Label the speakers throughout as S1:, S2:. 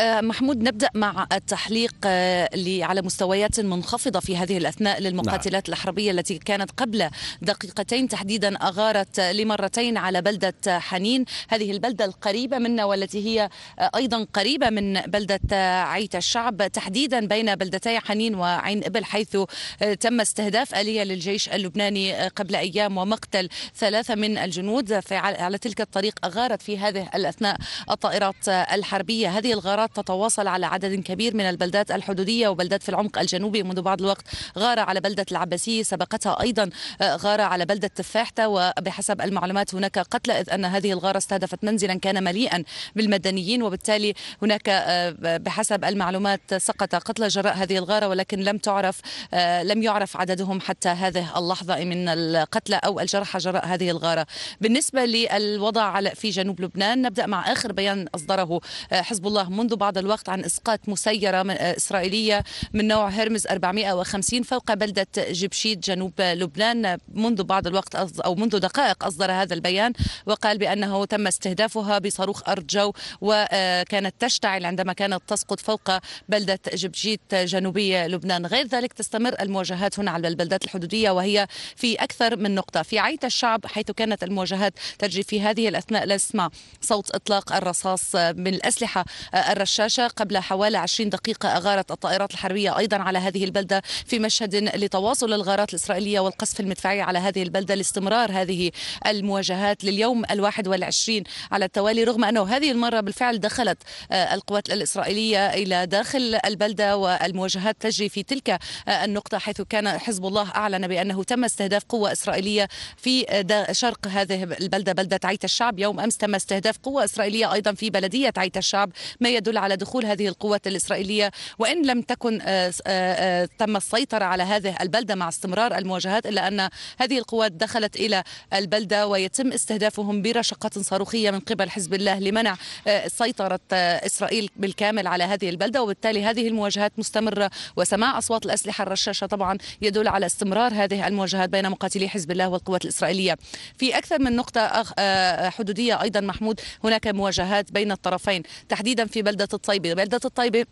S1: آه، محمود نبدا مع التحليق آه، على مستويات منخفضه في هذه الاثناء للمقاتلات نعم. الحربيه التي كانت قبل دقيقتين تحديدا اغارت لمرتين على بلده حنين هذه البلده القريبه منا والتي هي آه، ايضا قريبه من بلده عيت الشعب تحديدا بين بلدتي حنين وعين ابل حيث تم استهداف اليه للجيش اللبناني قبل ايام ومقتل ثلاثه من الجنود على تلك الطريق اغارت في هذه الاثناء الطائرات الحربيه هذه الغارات الغارات تتواصل على عدد كبير من البلدات الحدودية وبلدات في العمق الجنوبي منذ بعض الوقت غارة على بلدة العباسية سبقتها أيضا آه، غارة على بلدة تفاحتة وبحسب المعلومات هناك قتلى إذ أن هذه الغارة استهدفت منزلا كان مليئا بالمدنيين وبالتالي هناك آه، بحسب المعلومات سقط قتلى جراء هذه الغارة ولكن لم تعرف آه، لم يعرف عددهم حتى هذه اللحظة من القتلى أو الجرحى جراء هذه الغارة بالنسبة للوضع في جنوب لبنان نبدأ مع آخر بيان أصدره حزب الله منذ منذ بعض الوقت عن إسقاط مسيرة من آه، إسرائيلية من نوع هرمز 450 فوق بلدة جبشيد جنوب لبنان منذ بعض الوقت أو منذ دقائق أصدر هذا البيان وقال بأنه تم استهدافها بصاروخ أرض جو وكانت آه، تشتعل عندما كانت تسقط فوق بلدة جبشيد جنوبية لبنان غير ذلك تستمر المواجهات هنا على البلدات الحدودية وهي في أكثر من نقطة في عيت الشعب حيث كانت المواجهات تجري في هذه الأثناء لا صوت إطلاق الرصاص من الأسلحة آه، الرشيد الشاشة قبل حوالي 20 دقيقة أغارت الطائرات الحربية أيضا على هذه البلدة في مشهد لتواصل الغارات الإسرائيلية والقصف المدفعي على هذه البلدة لاستمرار هذه المواجهات لليوم الواحد والعشرين على التوالي رغم أنه هذه المرة بالفعل دخلت آه، القوات الإسرائيلية إلى داخل البلدة والمواجهات تجري في تلك آه، النقطة حيث كان حزب الله أعلن بأنه تم استهداف قوة إسرائيلية في آه، شرق هذه البلدة بلدة عيت الشعب يوم أمس تم استهداف قوة إسرائيلية أيضا في بلدية عيت الشعب ما يدل الدولة على دخول هذه القوات الإسرائيلية وإن لم تكن آه، آه، آه، تم السيطرة على هذه البلدة مع استمرار المواجهات إلا أن هذه القوات دخلت إلى البلدة ويتم استهدافهم برشقات صاروخية من قبل حزب الله لمنع سيطرة إسرائيل بالكامل على هذه البلدة وبالتالي هذه المواجهات مستمرة وسماع أصوات الأسلحة الرشاشة طبعا يدل على استمرار هذه المواجهات بين مقاتلي حزب الله والقوات الإسرائيلية في أكثر من نقطة حدودية أيضا محمود هناك مواجهات بين الطرفين تحديدا في بلدة بلدة الطيبة بلدة الطيبة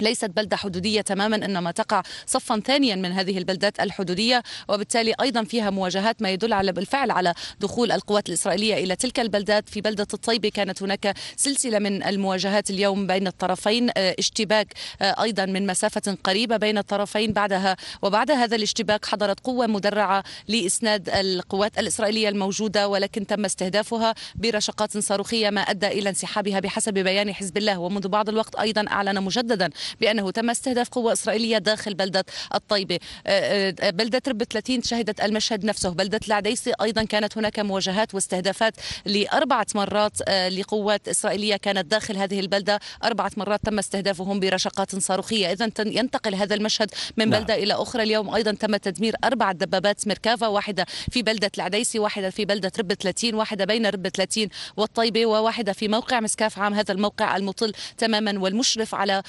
S1: ليست بلدة حدودية تماما إنما تقع صفا ثانيا من هذه البلدات الحدودية وبالتالي أيضا فيها مواجهات ما يدل على بالفعل على دخول القوات الإسرائيلية إلى تلك البلدات في بلدة الطيبة كانت هناك سلسلة من المواجهات اليوم بين الطرفين آه، اشتباك آه، أيضا من مسافة قريبة بين الطرفين بعدها وبعد هذا الاشتباك حضرت قوة مدرعة لإسناد القوات الإسرائيلية الموجودة ولكن تم استهدافها برشقات صاروخية ما أدى إلى انسحابها بحسب بيان حزب الله ومنذ بعض الوقت أيضا أعلن مجددا بأنه تم استهداف قوة إسرائيلية داخل بلدة الطيبة آه، آه، بلدة رب 30 شهدت المشهد نفسه بلدة العديسي أيضا كانت هناك مواجهات واستهدافات لأربعة مرات آه، لقوات إسرائيلية كانت داخل هذه البلدة أربعة مرات تم استهدافهم برشقات صاروخية إذا ينتقل هذا المشهد من نعم. بلدة إلى أخرى اليوم أيضا تم تدمير أربع دبابات ميركافا واحدة في بلدة العديسي واحدة في بلدة رب 30 واحدة بين رب 30 والطيبة وواحدة في موقع مسكاف عام هذا الموقع المطل تماما والمشرف على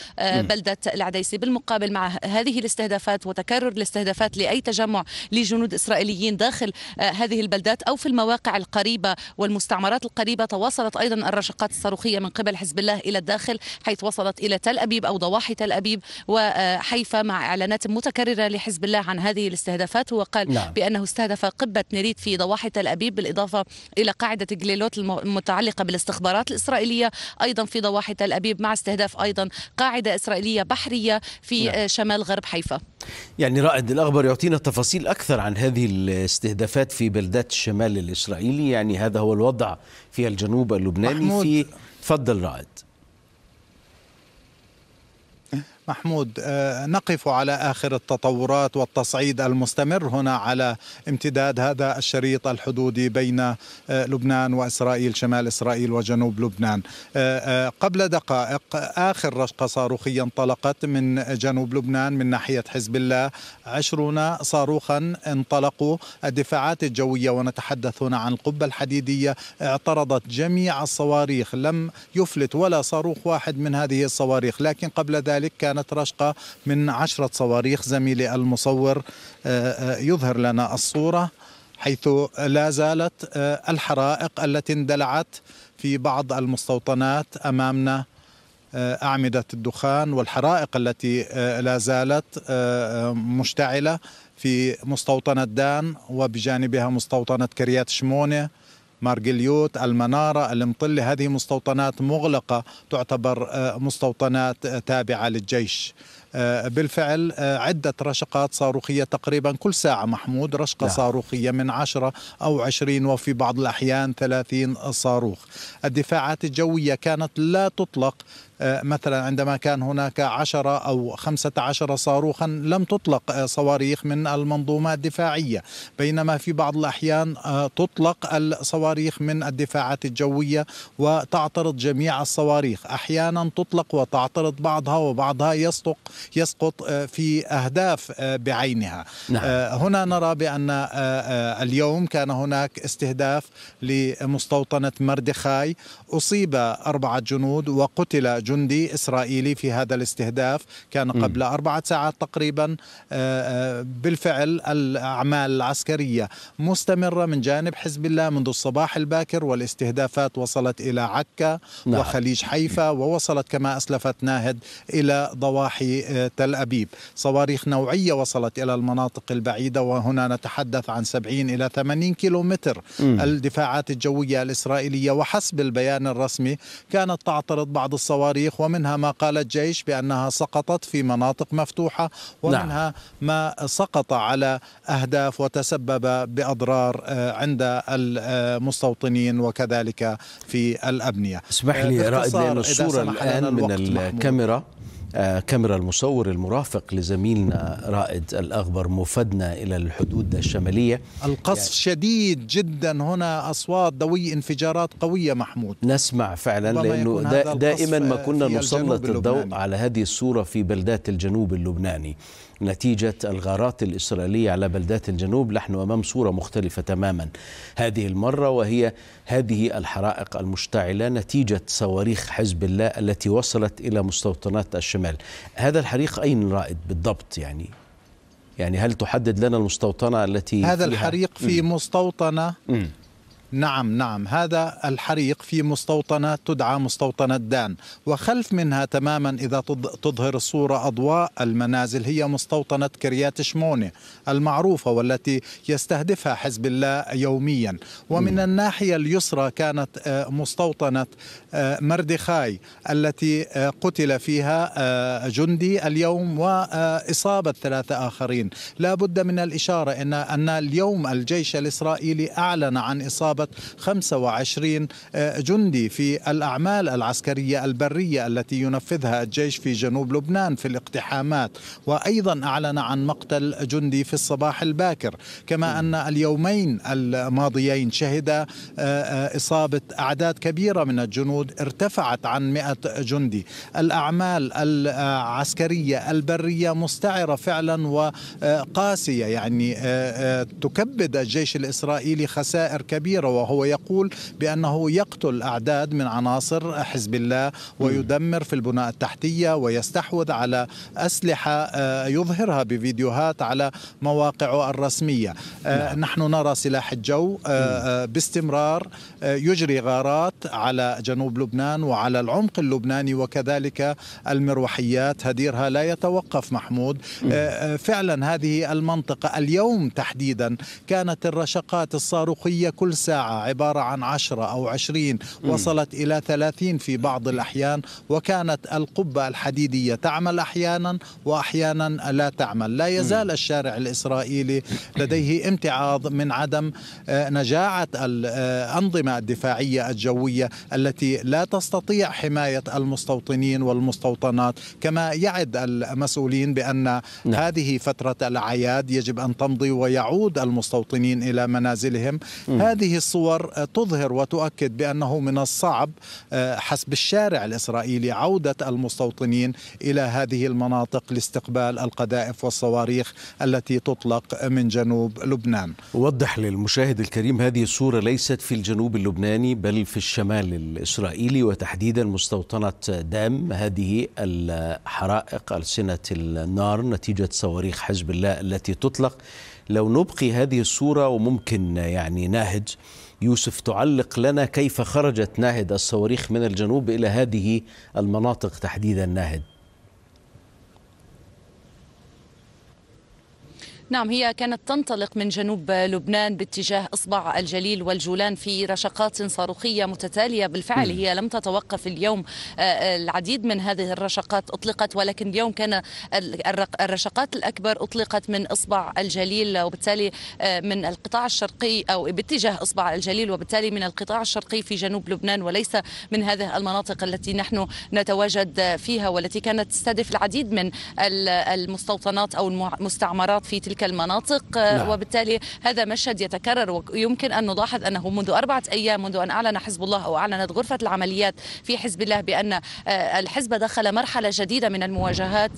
S1: بلده العديسي بالمقابل مع هذه الاستهدافات وتكرر الاستهدافات لاي تجمع لجنود اسرائيليين داخل آه، هذه البلدات او في المواقع القريبه والمستعمرات القريبه تواصلت ايضا الرشقات الصاروخيه من قبل حزب الله الى الداخل حيث وصلت الى تل ابيب او ضواحي تل ابيب وحيفا مع اعلانات متكرره لحزب الله عن هذه الاستهدافات قال نعم. بانه استهدف قبه نريد في ضواحي تل ابيب بالاضافه الى قاعده جليلوت المتعلقه بالاستخبارات الاسرائيليه ايضا في ضواحي تل ابيب مع استهداف ايضا قاعده اسرائيليه إسرائيلية بحرية في نعم. آه، شمال غرب حيفا
S2: يعني رائد الأخبر يعطينا تفاصيل أكثر عن هذه الاستهدافات في بلدات الشمال الإسرائيلي يعني هذا هو الوضع في الجنوب اللبناني محمود. في تفضل رائد
S3: محمود آه، نقف على آخر التطورات والتصعيد المستمر هنا على امتداد هذا الشريط الحدودي بين آه، لبنان وإسرائيل شمال إسرائيل وجنوب لبنان آه، قبل دقائق آخر رشقة صاروخية انطلقت من جنوب لبنان من ناحية حزب الله عشرون صاروخا انطلقوا الدفاعات الجوية ونتحدث هنا عن القبة الحديدية اعترضت جميع الصواريخ لم يفلت ولا صاروخ واحد من هذه الصواريخ لكن قبل ذلك كان كانت رشقة من عشرة صواريخ زميلي المصور آه، آه، يظهر لنا الصورة حيث لا زالت آه، الحرائق التي اندلعت في بعض المستوطنات أمامنا أعمدة الدخان والحرائق التي لا زالت مشتعلة في مستوطنة دان وبجانبها مستوطنة كريات شمونة مارجليوت المنارة المطلة هذه مستوطنات مغلقة تعتبر آه، مستوطنات آه، تابعة للجيش آه، بالفعل آه، عدة رشقات صاروخية تقريبا كل ساعة محمود رشقة لا. نعم. صاروخية من 10 أو 20 وفي بعض الأحيان 30 صاروخ الدفاعات الجوية كانت لا تطلق آه، مثلا عندما كان هناك عشرة أو خمسة عشر صاروخا لم تطلق صواريخ من المنظومة الدفاعية بينما في بعض الأحيان تطلق الصواريخ من الدفاعات الجوية وتعترض جميع الصواريخ أحيانا تطلق وتعترض بعضها وبعضها يصدق يسقط آه، في أهداف آه، بعينها نعم. آه، هنا نرى بأن اليوم كان هناك استهداف لمستوطنة مردخاي أصيب أربعة جنود وقتل جندي إسرائيلي في هذا الاستهداف كان قبل أربعة ساعات تقريبا بالفعل الأعمال العسكرية مستمرة من جانب حزب الله منذ الصباح الباكر والاستهدافات وصلت إلى عكا نعم. وخليج حيفا ووصلت كما أسلفت ناهد إلى ضواحي تل أبيب صواريخ نوعية وصلت إلى المناطق البعيدة وهنا نتحدث عن 70 إلى 80 كيلومتر الدفاعات الجوية الإسرائيلية وحسب البيان الرسمي كانت تعترض بعض الصواريخ ومنها ما قال الجيش بأنها سقطت في مناطق مفتوحة ومنها نعم. ما سقط على أهداف وتسبب بأضرار آه، عند المستوطنين وكذلك في الأبنية اسمح آه، لي رائد لأن الصورة الآن من الكاميرا
S2: آه، كاميرا المصور المرافق لزميلنا رائد الأخبر مفدنا إلى الحدود الشمالية القصف يعني
S3: شديد جدا هنا أصوات ذوي انفجارات قوية محمود
S2: نسمع فعلا لأنه دا دائما ما كنا نسلط الضوء على هذه الصورة في بلدات الجنوب اللبناني نتيجة الغارات الإسرائيلية على بلدات الجنوب نحن أمام صورة مختلفة تماما هذه المرة وهي هذه الحرائق المشتعلة نتيجة صواريخ حزب الله التي وصلت إلى مستوطنات الشمال هذا الحريق أين رائد بالضبط يعني يعني هل تحدد لنا المستوطنة التي هذا الحريق في
S3: مستوطنة نعم نعم هذا الحريق في مستوطنة تدعى مستوطنة دان وخلف منها تماما إذا تظهر الصورة أضواء المنازل هي مستوطنة كريات شمونة المعروفة والتي يستهدفها حزب الله يوميا ومن الناحية اليسرى كانت آه، مستوطنة آه، مردخاي التي آه، قتل فيها جندي اليوم وإصابة ثلاثة آخرين لا بد من الإشارة إن اليوم الجيش الإسرائيلي أعلن عن إصابة اصابه 25 آه، جندي في الأعمال العسكرية البرية التي ينفذها الجيش في جنوب لبنان في الاقتحامات وأيضا أعلن عن مقتل جندي في الصباح الباكر كما أن اليومين الماضيين شهد آه، آه، إصابة أعداد كبيرة من الجنود ارتفعت عن 100 جندي الأعمال العسكرية البرية مستعرة فعلا وقاسية يعني تكبد الجيش الإسرائيلي خسائر كبيرة وهو يقول بأنه يقتل أعداد من عناصر حزب الله ويدمر في البناء التحتية ويستحوذ على أسلحة آه، يظهرها بفيديوهات على مواقعه الرسمية آه، نعم. نحن نرى سلاح الجو آه، باستمرار يجري غارات على جنوب لبنان وعلى العمق اللبناني وكذلك المروحيات هديرها لا يتوقف محمود فعلا هذه المنطقة اليوم تحديدا كانت الرشقات الصاروخية كل ساعة الساعة عبارة عن 10 أو 20 وصلت إلى 30 في بعض الأحيان وكانت القبة الحديدية تعمل أحيانا وأحيانا لا تعمل لا يزال الشارع الإسرائيلي لديه امتعاض من عدم آه، نجاعة الأنظمة آه، الدفاعية الجوية التي لا تستطيع حماية المستوطنين والمستوطنات كما يعد المسؤولين بأن نعم. هذه فترة الأعياد يجب أن تمضي ويعود المستوطنين إلى منازلهم هذه الصور آه، تظهر وتؤكد بأنه من الصعب آه، حسب الشارع الإسرائيلي عودة المستوطنين إلى هذه المناطق لاستقبال القذائف والصواريخ التي تطلق من جنوب لبنان
S2: وضح للمشاهد الكريم هذه الصورة ليست في الجنوب اللبناني بل في الشمال الإسرائيلي وتحديدا مستوطنة دام هذه الحرائق ألسنة النار نتيجة صواريخ حزب الله التي تطلق لو نبقي هذه الصورة وممكن يعني ناهد يوسف تعلق لنا كيف خرجت ناهد الصواريخ من الجنوب إلى هذه المناطق تحديدا ناهد
S1: نعم هي كانت تنطلق من جنوب لبنان باتجاه إصبع الجليل والجولان في رشقات صاروخية متتالية بالفعل هي لم تتوقف اليوم آه، آه، العديد من هذه الرشقات أطلقت ولكن اليوم كان الرشقات الأكبر أطلقت من إصبع الجليل وبالتالي آه، من القطاع الشرقي أو باتجاه إصبع الجليل وبالتالي من القطاع الشرقي في جنوب لبنان وليس من هذه المناطق التي نحن نتواجد فيها والتي كانت تستهدف العديد من المستوطنات أو المستعمرات في تلك تلك المناطق آه، نعم. وبالتالي هذا مشهد يتكرر ويمكن أن نلاحظ أنه منذ أربعة أيام منذ أن أعلن حزب الله أو أعلنت غرفة العمليات في حزب الله بأن آه، الحزب دخل مرحلة جديدة من المواجهات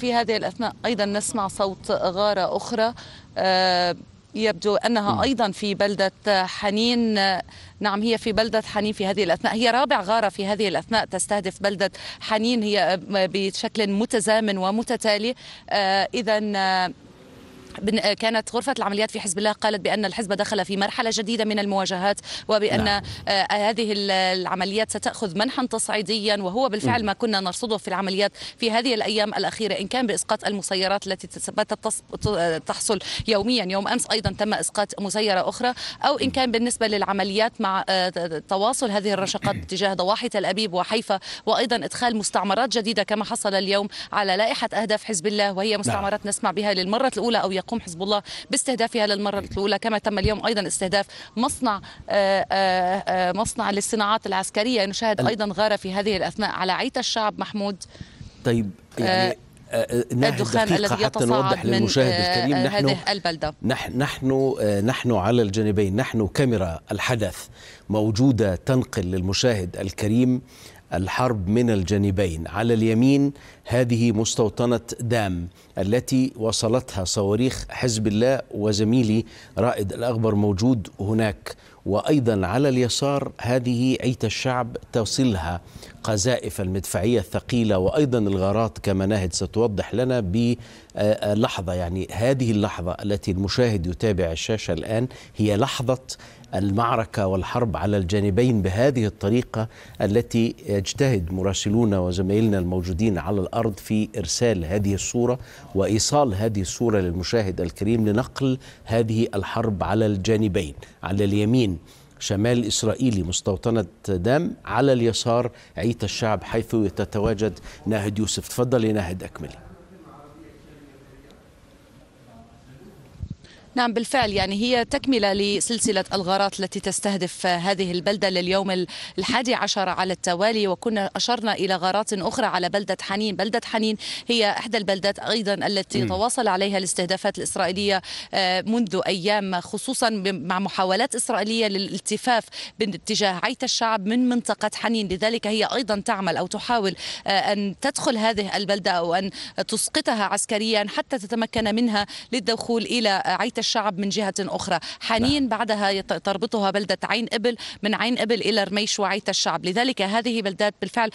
S1: في هذه الأثناء أيضا نسمع صوت غارة أخرى آه، يبدو أنها نعم. أيضا في بلدة حنين نعم هي في بلدة حنين في هذه الأثناء هي رابع غارة في هذه الأثناء تستهدف بلدة حنين هي بشكل متزامن ومتتالي إذا كانت غرفة العمليات في حزب الله قالت بأن الحزب دخل في مرحلة جديدة من المواجهات وبأن نعم. آه، هذه العمليات ستأخذ منحا تصعيديا وهو بالفعل ما كنا نرصده في العمليات في هذه الأيام الأخيرة إن كان بإسقاط المسيرات التي باتت تحصل يوميا يوم أمس أيضا تم إسقاط مسيرة أخرى أو إن كان بالنسبة للعمليات مع آه، تواصل هذه الرشقات تجاه ضواحي تل أبيب وحيفا وأيضا إدخال مستعمرات جديدة كما حصل اليوم على لائحة أهداف حزب الله وهي نعم. مستعمرات نعم. نسمع بها للمرة الأولى أو يقول يقوم حزب الله باستهدافها للمرة الأولى كما تم اليوم أيضا استهداف مصنع آه، آه، آه، مصنع للصناعات العسكرية نشاهد أيضا غارة في هذه الأثناء على عيت الشعب محمود
S2: طيب يعني الدخان الذي حتى نوضح من للمشاهد الكريم نحن هذه البلدة نحن, نحن نحن على الجانبين نحن كاميرا الحدث موجودة تنقل للمشاهد الكريم الحرب من الجانبين على اليمين هذه مستوطنة دام التي وصلتها صواريخ حزب الله وزميلي رائد الأخبر موجود هناك وأيضا على اليسار هذه عيت الشعب تصلها قذائف المدفعية الثقيلة وأيضا الغارات كما ناهد ستوضح لنا بلحظة يعني هذه اللحظة التي المشاهد يتابع الشاشة الآن هي لحظة المعركة والحرب على الجانبين بهذه الطريقة التي يجتهد مراسلونا وزميلنا الموجودين على الأرض الأرض في إرسال هذه الصورة وإيصال هذه الصورة للمشاهد الكريم لنقل هذه الحرب على الجانبين على اليمين شمال إسرائيلي مستوطنة دام على اليسار عيت الشعب حيث تتواجد ناهد يوسف تفضل ناهد أكملي
S1: نعم بالفعل يعني هي تكملة لسلسلة الغارات التي تستهدف هذه البلدة لليوم الحادي عشر على التوالي وكنا أشرنا إلى غارات أخرى على بلدة حنين بلدة حنين هي إحدى البلدات أيضا التي م. تواصل عليها الاستهدافات الإسرائيلية آه، منذ أيام خصوصا مع محاولات إسرائيلية للالتفاف باتجاه عيت الشعب من منطقة حنين لذلك هي أيضا تعمل أو تحاول آه، أن تدخل هذه البلدة أو أن تسقطها عسكريا حتى تتمكن منها للدخول إلى عيت الشعب الشعب من جهة أخرى نعم. حنين بعدها تربطها بلدة عين إبل من عين إبل إلى رميش وعيت الشعب لذلك هذه بلدات بالفعل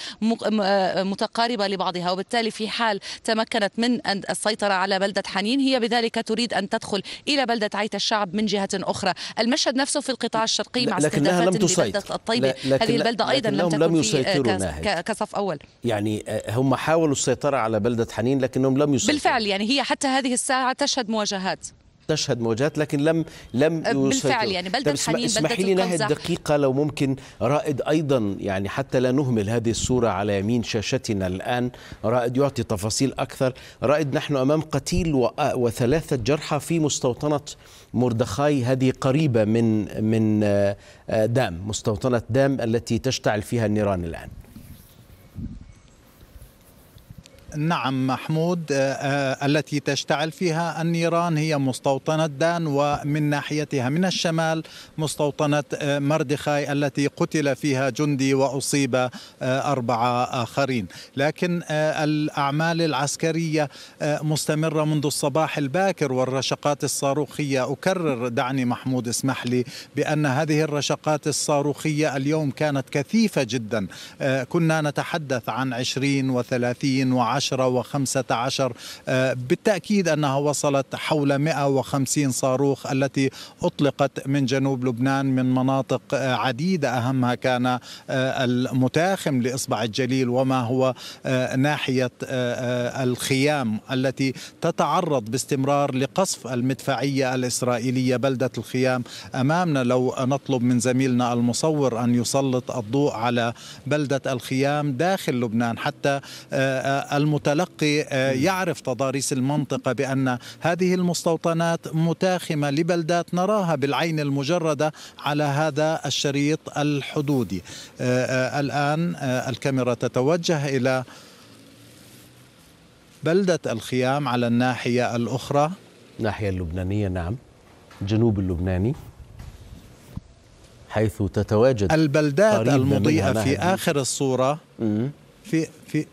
S1: متقاربة لبعضها وبالتالي في حال تمكنت من السيطرة على بلدة حنين هي بذلك تريد أن تدخل إلى بلدة عيت الشعب من جهة أخرى المشهد نفسه في القطاع الشرقي مع لكنها لم تسيطر الطيبة هذه البلدة أيضا لم تكن لم يسيطرونها كصف أول
S2: يعني آه، هم حاولوا السيطرة على بلدة حنين لكنهم لم يسيطروا
S1: بالفعل يعني هي حتى هذه الساعة تشهد مواجهات
S2: تشهد مواجهات لكن لم لم أه، بالفعل يعني بلدة حنين اسمحي لي نهد دقيقة لو ممكن رائد أيضا يعني حتى لا نهمل هذه الصورة على يمين شاشتنا الآن رائد يعطي تفاصيل أكثر رائد نحن أمام قتيل وثلاثة جرحى في مستوطنة مردخاي هذه قريبة من من آه، آه، دام مستوطنة دام التي تشتعل فيها النيران الآن
S3: نعم محمود آه، آه، التي تشتعل فيها النيران هي مستوطنة دان ومن ناحيتها من الشمال مستوطنة آه، مردخاي التي قتل فيها جندي وأصيب أربعة آخرين لكن الأعمال العسكرية مستمرة منذ الصباح الباكر والرشقات الصاروخية أكرر دعني محمود اسمح لي بأن هذه الرشقات الصاروخية اليوم كانت كثيفة جدا كنا نتحدث عن 20 و30 و10 10 و15 آه، بالتأكيد أنها وصلت حول 150 صاروخ التي أطلقت من جنوب لبنان من مناطق آه، عديدة أهمها كان آه، المتاخم لإصبع الجليل وما هو ناحية الخيام التي تتعرض باستمرار لقصف المدفعية الإسرائيلية بلدة الخيام أمامنا لو نطلب من زميلنا المصور أن يسلط الضوء على بلدة الخيام داخل لبنان حتى المصور المتلقي آه، يعرف تضاريس المنطقة بأن هذه المستوطنات متاخمة لبلدات نراها بالعين المجردة على هذا الشريط الحدودي آه، آه، الآن الكاميرا تتوجه إلى بلدة الخيام على الناحية الأخرى الناحية اللبنانية
S2: نعم جنوب اللبناني حيث تتواجد البلدات المضيئة في آخر
S3: الصورة في في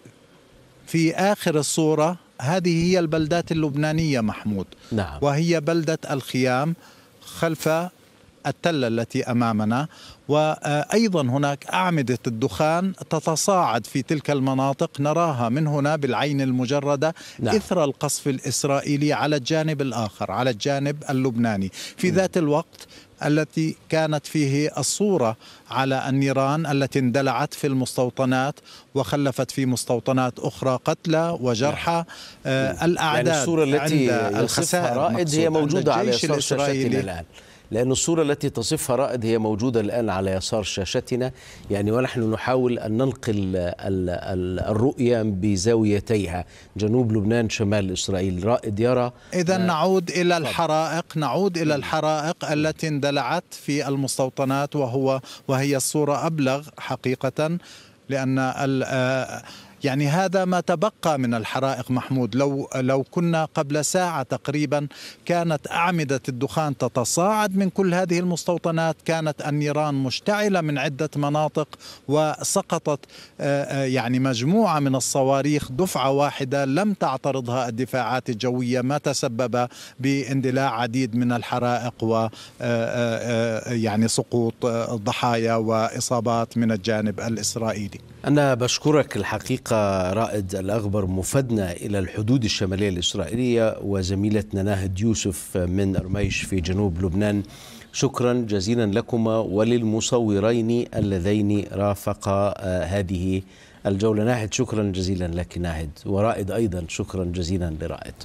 S3: في آخر الصورة هذه هي البلدات اللبنانية محمود نعم. وهي بلدة الخيام خلف التله التي امامنا وايضا هناك اعمده الدخان تتصاعد في تلك المناطق نراها من هنا بالعين المجرده نعم. اثر القصف الاسرائيلي على الجانب الاخر على الجانب اللبناني في ذات الوقت التي كانت فيه الصورة على النيران التي اندلعت في المستوطنات وخلفت في مستوطنات أخرى قتلى وجرحى نعم. آه، الأعداد يعني الصورة التي عند الخسائر رائد هي موجودة على الجيش الإسرائيلي الآن
S2: لأن الصورة التي تصفها رائد هي موجودة الآن على يسار شاشتنا يعني ونحن نحاول أن ننقل الرؤية بزاويتيها جنوب لبنان شمال إسرائيل رائد يرى
S3: إذا آه، نعود إلى الحرائق نعود إلى الحرائق التي اندلعت في المستوطنات وهو وهي الصورة أبلغ حقيقة لأن آه، يعني هذا ما تبقى من الحرائق محمود لو لو كنا قبل ساعة تقريبا كانت أعمدة الدخان تتصاعد من كل هذه المستوطنات كانت النيران مشتعلة من عدة مناطق وسقطت آه، آه، يعني مجموعة من الصواريخ دفعة واحدة لم تعترضها الدفاعات الجوية ما تسبب باندلاع عديد من الحرائق و آه، يعني سقوط ضحايا وإصابات من الجانب الإسرائيلي
S2: أنا بشكرك الحقيقة رائد الأغبر مفادنا إلى الحدود الشمالية الإسرائيلية وزميلتنا ناهد يوسف من أرميش في جنوب لبنان شكرا جزيلا لكما وللمصورين اللذين رافقا آه، هذه الجولة ناهد شكرا جزيلا لك ناهد ورائد أيضا شكرا جزيلا لرائد